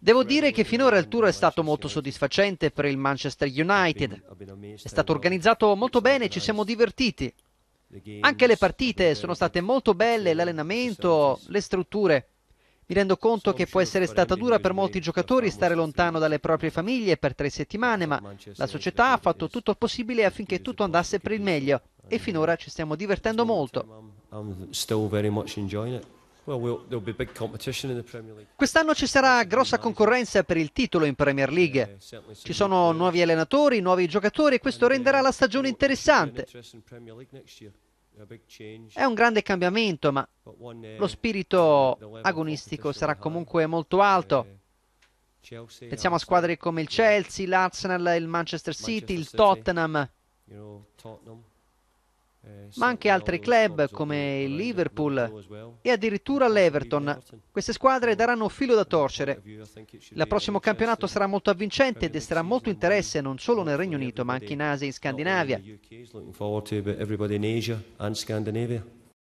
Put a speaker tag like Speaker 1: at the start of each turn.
Speaker 1: Devo dire che finora il tour è stato molto soddisfacente per il Manchester United. È stato organizzato molto bene, ci siamo divertiti. Anche le partite sono state molto belle, l'allenamento, le strutture. Mi rendo conto che può essere stata dura per molti giocatori stare lontano dalle proprie famiglie per tre settimane, ma la società ha fatto tutto il possibile affinché tutto andasse per il meglio e uh, finora ci stiamo divertendo molto. Quest'anno ci sarà grossa concorrenza per il titolo in Premier League. Ci sono nuovi allenatori, nuovi giocatori e questo uh, renderà la stagione interessante. È un grande cambiamento, ma uh, lo spirito agonistico sarà comunque molto alto. Uh, Pensiamo a squadre come il Chelsea, l'Arsenal, il Manchester City, il Tottenham.
Speaker 2: Eh, ma anche altri club
Speaker 1: come il Liverpool e addirittura l'Everton. Queste squadre daranno filo da torcere. Il prossimo campionato sarà molto avvincente e desterà molto interesse non solo nel Regno Unito ma anche in Asia e in Scandinavia.